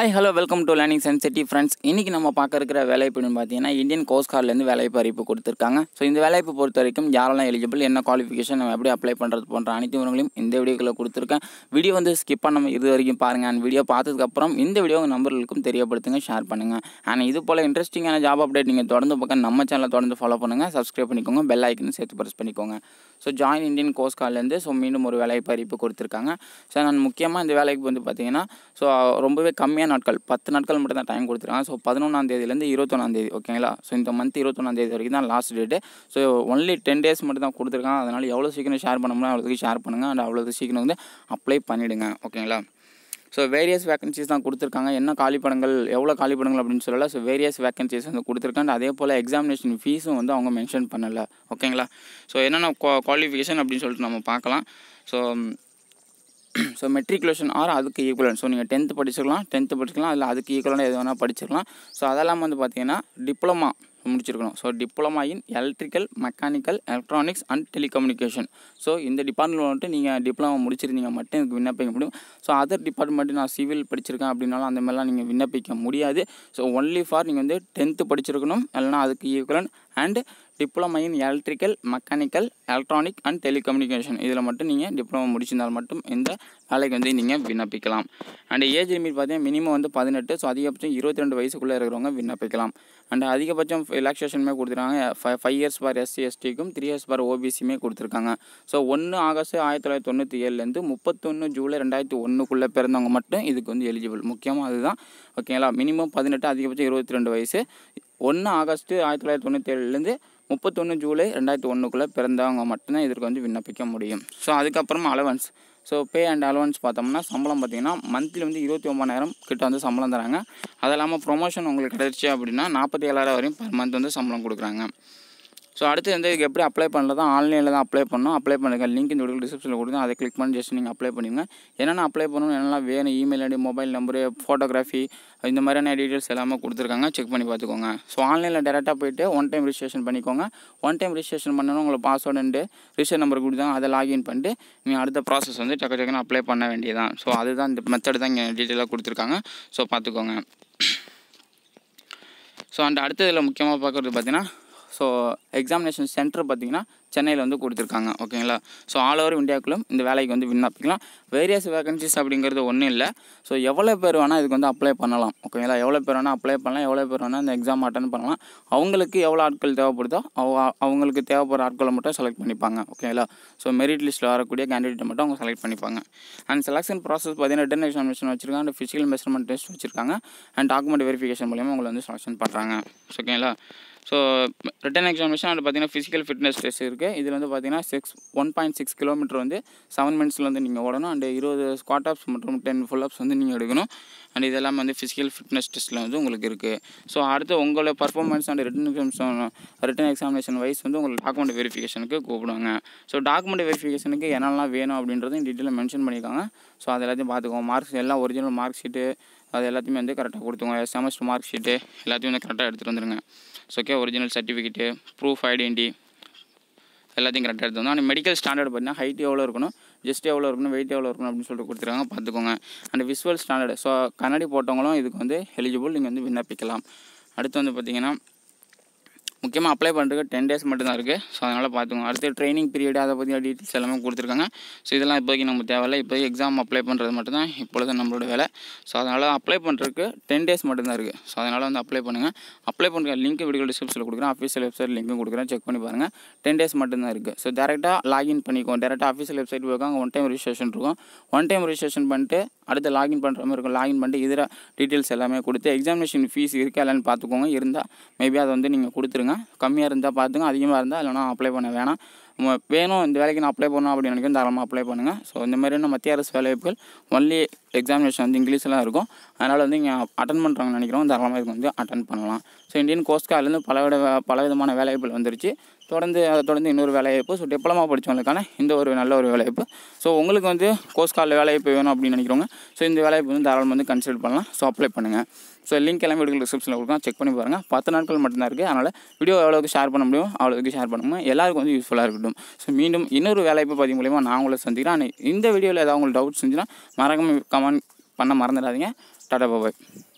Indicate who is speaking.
Speaker 1: hi hello welcome to learning sense friends இன்றைக்கி நம்ம பார்க்குற வேலை வேலைப்புன்னு பார்த்தீங்கன்னா இந்தியன் கோஸ்ட் கார்ட்லேருந்து வேலைப்பு அறிவிப்பு கொடுத்துருக்காங்க ஸோ இந்த வேலைப்பு பொறுத்த வரைக்கும் யாரெல்லாம் எலிஜிபிள் என்ன குவாலிஃபிகேஷன் நம்ம எப்படி அப்ளை பண்ணுறது போன்ற அனைத்து விவரங்களையும் இந்த வீடியோக்குள்ளே கொடுத்துருக்கேன் வீடியோ வந்து ஸ்கிப் பண்ண இது வரைக்கும் பாருங்கள் அண்ட் வீடியோ பார்த்ததுக்கப்புறம் இந்த வீடியோ உங்கள் நம்பர்களுக்கும் தெரியப்படுத்துங்க ஷேர் பண்ணுங்கள் அண்ட் இது போல் இன்ட்ரெஸ்டிங்கான ஜாப் அப்டேட் நீங்கள் தொடர்ந்து பக்கம் நம்ம சேனலை தொடர்ந்து ஃபாலோ பண்ணுங்கள் சப்ஸ்கிரைப் பண்ணிக்கோங்க பெல் ஐக்கன் சேர்த்து ப்ரெஸ் பண்ணிக்கோங்க ஸோ ஜாயின் இந்தியன் கோஸ்ட் கார்ட்லேருந்து ஸோ மீண்டும் ஒரு வேலைப்பு அறிவிப்பு கொடுத்துருக்காங்க ஸோ நான் முக்கியமாக இந்த வேலைக்கு வந்து பார்த்தீங்கன்னா ஸோ ரொம்பவே கம்மியான நாட்கள் பத்து நாட்கள் மட்டும் தான் டைம் கொடுத்துருக்காங்க ஸோ இருபத்தொன்னாம் தேதி ஓகேங்களா ஸோ இந்த மந்த் இருபத்தொன்னாந்தேதி வரைக்கும் தான் last date so only ten days மட்டும் தான் கொடுத்துருக்காங்க அதனால் எவ்வளோ சீக்கிரம் ஷேர் பண்ண முடியும் அவ்வளோக்கு ஷேர் பண்ணுங்கள் அண்ட் அவ்வளோக்கு சீக்கிரம் வந்து அப்ளை பண்ணிவிடுங்க ஓகேங்களா ஸோ வேரியஸ் வேக்கன்சிஸ் தான் கொடுத்துருக்காங்க என்ன காலிப்படங்கள் எவ்வளோ காலிப்படங்கள் அப்படின்னு சொல்லலை ஸோ வேரியஸ் வேக்கன்சிஸ் வந்து கொடுத்துருக்காங்க அதே போல் எக்ஸாமினேஷன் ஃபீஸும் வந்து அவங்க மென்ஷன் பண்ணலை ஓகேங்களா ஸோ என்னென்ன குவாலிஃபிகேஷன் அப்படின்னு சொல்லிட்டு நம்ம பார்க்கலாம் ஸோ ஸோ மெட்ரிகுலேஷன் ஆர் அதுக்கு ஈக்குவலன் ஸோ நீங்கள் டென்த்து படிச்சிருக்கலாம் டென்த்து படிச்சிக்கலாம் அதில் அதுக்கு ஈக்குவலான எது வேணால் படிச்சிருக்கலாம் ஸோ அதெல்லாம் வந்து பார்த்தீங்கன்னா டிப்ளமா முடிச்சிருக்கணும் so diploma in electrical mechanical electronics and telecommunication so இந்த டிபார்ட்மெண்ட் வந்துட்டு நீங்கள் டிப்ளமா முடிச்சிருந்தீங்க மட்டும் எனக்கு விண்ணப்பிக்க முடியும் ஸோ அதர் டிபார்ட்மெண்ட் நான் சிவில் படிச்சிருக்கேன் அப்படின்னாலும் அந்த மாதிரிலாம் நீங்கள் விண்ணப்பிக்க முடியாது ஸோ ஒன்லி ஃபார் நீங்கள் வந்து டென்த்து படிச்சிருக்கணும் இல்லைனா அதுக்கு equivalent and diploma in electrical mechanical electronic and telecommunication இதில் மட்டும் நீங்கள் டிப்ளமோ முடிச்சிருந்தால் மட்டும் இந்த வேலைக்கு வந்து நீங்கள் விண்ணப்பிக்கலாம் அண்ட் ஏஜ் லிமிட் பார்த்தீங்கன்னா மினிமம் வந்து பதினெட்டு ஸோ அதிகபட்சம் இருபத்தி ரெண்டு வயசுக்குள்ளே இருக்கிறவங்க விண்ணப்பிக்கலாம் அண்ட் அதிகபட்சம் ரிலாக்ஸேஷனுமே கொடுத்துருக்காங்க ஃபைவ் இயர்ஸ் பார் எஸ்சி எஸ்டிக்கும் த்ரீ இயர்ஸ் பார் ஓபிசியுமே கொடுத்துருக்காங்க ஸோ ஒன்று ஆகஸ்ட் ஆயிரத்தி தொள்ளாயிரத்தி தொண்ணூற்றி ஏழுலேருந்து முப்பத்தொன்று ஜூலை ரெண்டாயிரத்தி ஒன்றுக்குள்ளே பிறந்தவங்க மட்டும் இதுக்கு வந்து எலிஜிபிள் முக்கியமாக அதுதான் ஓகேங்களா மினிமம் பதினெட்டு அதிகபட்சம் இருபத்தி ரெண்டு வயசு ஒன்று ஆகஸ்ட்டு ஆயிரத்தி தொள்ளாயிரத்தி தொண்ணூற்றி ஏழுலேருந்து முப்பத்தொன்று ஜூலை ரெண்டாயிரத்தி ஒன்றுக்குள்ளே பிறந்தவங்க மட்டும்தான் இதற்கு வந்து விண்ணப்பிக்க முடியும் ஸோ அதுக்கப்புறமா allowance so pay and allowance பார்த்தோம்னா சம்பளம் பார்த்திங்கன்னா மந்த்லி வந்து இருபத்தி ஒம்பதாயிரம் கிட்ட வந்து சம்பளம் தராங்க அது இல்லாமல் ப்ரொமோஷன் உங்களுக்கு கிடச்சி அப்படின்னா நாற்பத்தி ஏழாயிரம் வரையும் பர் மந்த் வந்து சம்பளம் கொடுக்குறாங்க ஸோ அடுத்து வந்து இதுக்கு எப்படி அப்ளை பண்ணல தான் ஆன்லைனில் தான் அப்ளை பண்ணணும் அப்ளை பண்ணுங்கள் லிங்க் இந்த வீடியோ டிஸ்கிரிப்ஷனில் கொடுத்து அதை கிளிக் பண்ணி ஜஸ்ட் நீங்கள் அப்ளை பண்ணுங்கள் என்னென்ன அப்ளை பண்ணணும் என்னென்ன வேணும் email ID mobile number photography இந்த மாதிரியான டீட்டெயில்ஸ் எல்லாமே கொடுத்துருக்காங்க செக் பண்ணி பார்த்துக்கோங்க ஸோ ஆன்லைனில் டேரெக்டாக போய்ட்டு ஒன் டைம் ரிஜிஸ்ட்ரேஷன் பண்ணிக்கோங்க ஒன் டைம் ரிஜிஸ்ட்ரேஷன் பண்ணணும் உங்களை பாஸ்வேர்டு ரிஜிஸ்டர் நம்பர் கொடுத்தாங்க அதை லாகின் பண்ணிட்டு நீங்கள் அடுத்த ப்ராசஸ் வந்து டக்கு டக்குன்னு அப்ளை பண்ண வேண்டியதான் ஸோ அதுதான் இந்த மெத்தட் தான் இங்கே டீட்டெயிலாக கொடுத்துருக்காங்க ஸோ பார்த்துக்கோங்க ஸோ அந்த அடுத்ததில் முக்கியமாக பார்க்குறது பார்த்தீங்கன்னா ஸோ எக்ஸாமினேஷன் சென்டர் பார்த்திங்கன்னா சென்னையில் வந்து கொடுத்துருக்காங்க ஓகேங்களா ஸோ ஆல் ஓவர் இந்தியாவுக்குள்ளும் இந்த வேலைக்கு வந்து விண்ணப்பிக்கலாம் வேரியஸ் வேகன்சிஸ் அப்படிங்கிறது ஒன்றும் இல்லை ஸோ எவ்வளோ பேர் வேணால் இதுக்கு வந்து அப்ளை பண்ணலாம் ஓகேங்களா எவ்வளோ பேர் வேணால் அப்ளை பண்ணலாம் எவ்வளோ பேர் வேணால் இந்த எக்ஸாம் அட்டன் பண்ணலாம் அவங்களுக்கு எவ்வளோ ஆட்கள் தேவைப்படுதோ அவங்களுக்கு தேவைப்படுற ஆட்களை மட்டும் செலக்ட் பண்ணிப்பாங்க ஓகேங்களா ஸோ மெரிட் லிஸ்ட்டில் வரக்கூடிய கேண்டிடேட்டை மட்டும் அவங்க செலக்ட் பண்ணிப்பாங்க அண்ட் செலெக்ஷன் ப்ராசஸ் பார்த்தீங்கன்னா டென் எக்ஸாமினேஷன் வச்சுருக்காங்க அண்ட் ஃபிசிக்கல் மெஷர்மெண்ட் டெஸ்ட் வச்சுருக்காங்க அண்ட் டாக்குமெண்ட் வெரிஃபிகேஷன் மூலியமாக உங்களை வந்து செலெக்ஷன் பண்ணுறாங்க ஓகேங்களா ஸோ ரிட்டன் எக்ஸாமினேஷன் அது பார்த்தீங்கன்னா ஃபிசிக்கல் ஃபிட்னஸ் டெஸ்ட் இருக்குது இதில் வந்து பார்த்தீங்கன்னா six one point six kilometre வந்து செவன் மினிட்ஸில் வந்து நீங்கள் ஓடணும் அண்ட் இருபது ஸ்குவாட் ஆப்ஸ் மற்றும் டென் ஃபுல் ஆப்ஸ் வந்து நீங்கள் எடுக்கணும் அண்ட் இதெல்லாம் வந்து ஃபிசிக்கல் ஃபிட்னஸ் டெஸ்ட்டில் வந்து உங்களுக்கு இருக்குது ஸோ அடுத்து உங்களோட performance and written examination written examination wise வந்து உங்களுக்கு டாக்குமெண்ட் வெரிஃபிகேஷனுக்கு கூப்பிடுவாங்க ஸோ டாக்குமெண்ட் வெரிஃபிகேஷனுக்கு என்னெல்லாம் வேணும் அப்படின்றதையும் டீட்டெயிலாக மென்ஷன் பண்ணியிருக்காங்க ஸோ அது எல்லாத்தையும் பார்த்துக்கோங்க மார்க்ஸ் எல்லாம் ஒரிஜினல் மார்க் ஷீட்டு அது எல்லாத்தையுமே வந்து கரெக்டாக கொடுத்துங்க செமஸ்டர் மார்க் ஷீட்டு எல்லாத்தையும் வந்து கரெக்டாக எடுத்துகிட்டு வந்துடுங்க okay original certificate proof identity எல்லாத்தையும் கரெக்டாக எடுத்து வந்தோம் ஆனால் மெடிக்கல் ஸ்டாண்டர்ட் பார்த்தீங்கன்னா ஹைட் எவ்வளோ இருக்கணும் ஜஸ்ட் எவ்வளோ இருக்கணும் வெயிட் எவ்வளோ இருக்கணும் அப்படின்னு சொல்லிட்டு கொடுத்துருக்காங்க பார்த்துக்கோங்க அண்ட் விஷுவல் ஸ்டாண்டர்டு ஸோ கண்ணாடி போட்டவங்களும் இதுக்கு வந்து எலிஜிபிள் நீங்கள் வந்து விண்ணப்பிக்கலாம் அடுத்து வந்து பார்த்திங்கன்னா முக்கியமாக அப்ளை பண்ணுறதுக்கு டென் டேஸ் மட்டும்தான் இருக்குது ஸோ அதனால் பார்த்துக்கோங்க அடுத்து ட்ரைனிங் பீரியட் அதை பற்றி டீட்டெயில்ஸ் எல்லாமே கொடுத்துருக்காங்க ஸோ இதெல்லாம் இப்போதைக்கு நம்ம தேவையில்லை இப்போதைக்கு எக்ஸாம் அப்ளை பண்ணுறது மட்டும்தான் இப்பொழுது நம்மளோட வேலை ஸோ அதனால் அப்ளை பண்ணுறதுக்கு டென் டேஸ் மட்டும்தான் இருக்குது ஸோ அதனால் வந்து அப்ளை பண்ணுங்கள் அப்ளை பண்ணுற லிங்க் வீடியோ டிஸ்கிரிப்ஷனில் கொடுக்குறேன் ஆஃபீஷியல் வெப்சைட் லிங்க்கும் கொடுக்குறேன் செக் பண்ணி பாருங்கள் டென் டேஸ் மட்டும்தான் இருக்குது ஸோ டேரெக்டாக லாகின் பண்ணிக்கோங்க டேரெக்டாக ஆஃபீஷியல் வெப்சைட் அங்கே ஒன் டைம் ரிஜிஸ்ட்ரேஷன் இருக்கும் ஒன் டைம் ரிஜிஸ்ட்ரேஷன் பண்ணிட்டு அடுத்து லாகின் பண்ணுற மாதிரி இருக்கும் லாகின் பண்ணிட்டு இதர டீட்டெயில்ஸ் எல்லாமே கொடுத்து எக்ஸாமினேஷன் ஃபீஸ் இருக்கா இல்லைன்னு பார்த்துக்கோங்க இருந்தால் மேபி அதை வந்து நீங்கள் கொடுத்துருங்க கம்மியாக இருந்தால் பார்த்துங்க அதிகமாக இருந்தால் இல்லைனா அப்ளை பண்ண வேணாம் வேணும் இந்த வேலைக்கு நான் அப்ளை பண்ணணும் அப்படின்னு நினைக்கும் தாராளமாக அப்ளை பண்ணுங்கள் ஸோ இந்த மாதிரியான மத்திய அரசு வேலைவாய்ப்புகள் ஒன்லி எக்ஸாமினேஷன் வந்து இங்கிலீஷில் இருக்கும் அதனால் வந்து இங்கே அட்டன் பண்ணுறாங்க நினைக்கிறோம் தாராளமாக இதுக்கு வந்து அட்டன் பண்ணலாம் ஸோ இந்தியன் கோஸ்ட்கார்லேருந்து பல விட பல விதமான வேலைவாய்ப்புகள் வந்துருச்சு தொடர்ந்து அதை தொடர்ந்து இன்னொரு வேலைவாய்ப்பு ஸோ டிப்ளமா படித்தவங்களுக்கான இந்த ஒரு நல்ல ஒரு வேலைவாய்ப்பு ஸோ உங்களுக்கு வந்து கோஸ்ட்காலில் வேலைவாய்ப்பு வேணும் அப்படின்னு நினைக்கிறவங்க ஸோ இந்த வேலைவாய்ப்பு வந்து தாராளமாக வந்து கன்சிடர் பண்ணலாம் ஸோ அப்ளை பண்ணுங்கள் ஸோ லிங்க் எல்லாமே வீடியோ டிஸ்கிரிப்ஷனில் கொடுக்கலாம் செக் பண்ணி பாருங்கள் பத்து நாட்கள் மட்டும்தான் இருக்குது அதனால் வீடியோ எவ்வளோக்கு ஷேர் பண்ண முடியும் அவ்வளோக்கு ஷேர் பண்ணுங்கள் எல்லாருக்கும் வந்து யூஸ்ஃபுல்லாக இருக்கட்டும் ஸோ மீண்டும் இன்னொரு வேலைப்பு பதிவு மூலிமா நான் உங்களை சந்திக்கிறேன் இந்த வீடியோவில் ஏதாவது உங்களுக்கு டவுட்ஸ் இருந்துச்சுன்னா மறக்காமல் கமெண்ட் பண்ண மறந்துடாதீங்க டாடா பாபாய்